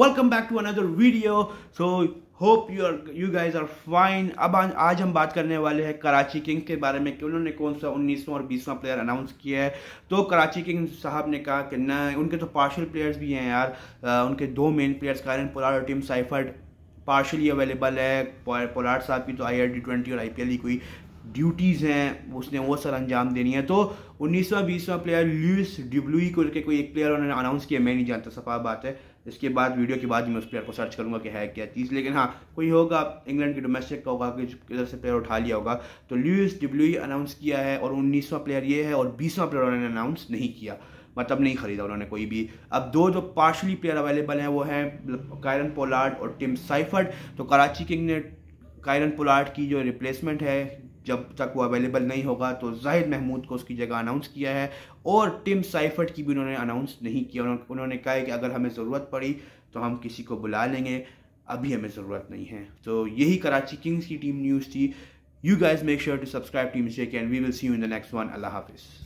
welcome back to another video so hope you are you guys are fine अब आज हम बात करने वाले हैं कराची किंग्स के बारे में कि उन्होंने कौन सा उन्नीसवां और बीसवा प्लेयर अनाउंस किया है तो कराची किंग्स साहब ने कहा कि न उनके तो पार्शल प्लेयर्स भी हैं यार आ, उनके दो मेन प्लेयर्स कारण पुलार और टीम साइफर्ड पार्शली अवेलेबल है पोलार्ड साहब की तो आई आर टी ट्वेंटी और आई पी एल ही कोई ड्यूटीज़ हैं उसने वो सर अंजाम देनी है तो उन्नीसवा बीसवा प्लेयर लुइस डिब्लू को लेकर कोई एक प्लेयर उन्होंने अनाउंस किया मैं नहीं जानता सफा बात है इसके बाद वीडियो के बाद मैं उस प्लेयर को सर्च करूंगा कि है क्या चीज़ लेकिन हाँ कोई होगा इंग्लैंड के डोमेस्टिक का होगा कि किधर से प्लेयर उठा लिया होगा तो लुइस डिब्लू अनाउंस किया है और उन्नीसवा प्लेयर ये है और बीसवा प्लेयर उन्होंने अनाउंस नहीं किया मतलब नहीं खरीदा उन्होंने कोई भी अब दो जो पार्शली प्लेयर अवेलेबल हैं वो हैं कायरन मतलब पोलार्ड और टिम साइफर्ड तो कराची किंग ने कायरन पोलार्ड की जो रिप्लेसमेंट है जब तक वो अवेलेबल नहीं होगा तो जाहिद महमूद को उसकी जगह अनाउंस किया है और टिम साइफर्ट की भी उन्होंने अनाउंस नहीं किया उन्होंने कहा कि अगर हमें ज़रूरत पड़ी तो हम किसी को बुला लेंगे अभी हमें ज़रूरत नहीं है तो यही कराची किंग्स की टीम न्यूज़ थी you guys make sure to subscribe team जे कैन we will see you in the next one अल्लाह हाफिज़